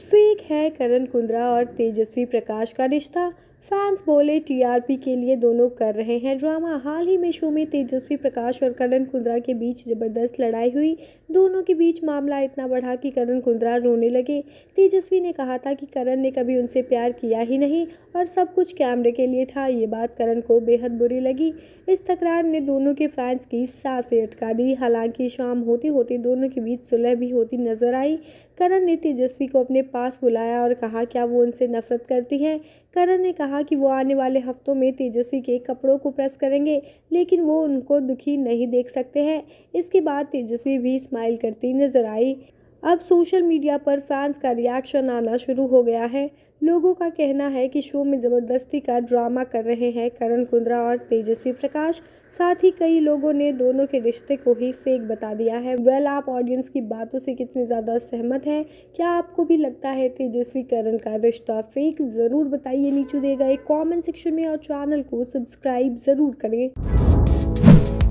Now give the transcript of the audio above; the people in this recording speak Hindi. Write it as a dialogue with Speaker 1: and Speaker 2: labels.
Speaker 1: फेक है करण कुंद्रा और तेजस्वी प्रकाश का रिश्ता फैंस बोले टीआरपी के लिए दोनों कर रहे हैं ड्रामा हाल ही में शो में तेजस्वी प्रकाश और करण कुंद्रा के बीच ज़बरदस्त लड़ाई हुई दोनों के बीच मामला इतना बढ़ा कि करण कुंद्रा रोने लगे तेजस्वी ने कहा था कि करण ने कभी उनसे प्यार किया ही नहीं और सब कुछ कैमरे के लिए था ये बात करण को बेहद बुरी लगी इस तकरार ने दोनों के फैंस की सांसें अटका दी हालांकि शाम होते होते दोनों के बीच सुलह भी होती नजर आई करण ने तेजस्वी को अपने पास बुलाया और कहा क्या वो उनसे नफरत करती हैं करण ने कहा कहा कि वो आने वाले हफ्तों में तेजस्वी के कपड़ों को प्रेस करेंगे लेकिन वो उनको दुखी नहीं देख सकते हैं इसके बाद तेजस्वी भी स्माइल करती नजर आई अब सोशल मीडिया पर फैंस का रिएक्शन आना शुरू हो गया है लोगों का कहना है कि शो में ज़बरदस्ती का ड्रामा कर रहे हैं करण कुंद्रा और तेजस्वी प्रकाश साथ ही कई लोगों ने दोनों के रिश्ते को ही फेक बता दिया है वेल आप ऑडियंस की बातों से कितने ज़्यादा सहमत हैं क्या आपको भी लगता है तेजस्वी करण का रिश्ता फेक ज़रूर बताइए नीचे दिए गए कॉमेंट सेक्शन में और चैनल को सब्सक्राइब ज़रूर करें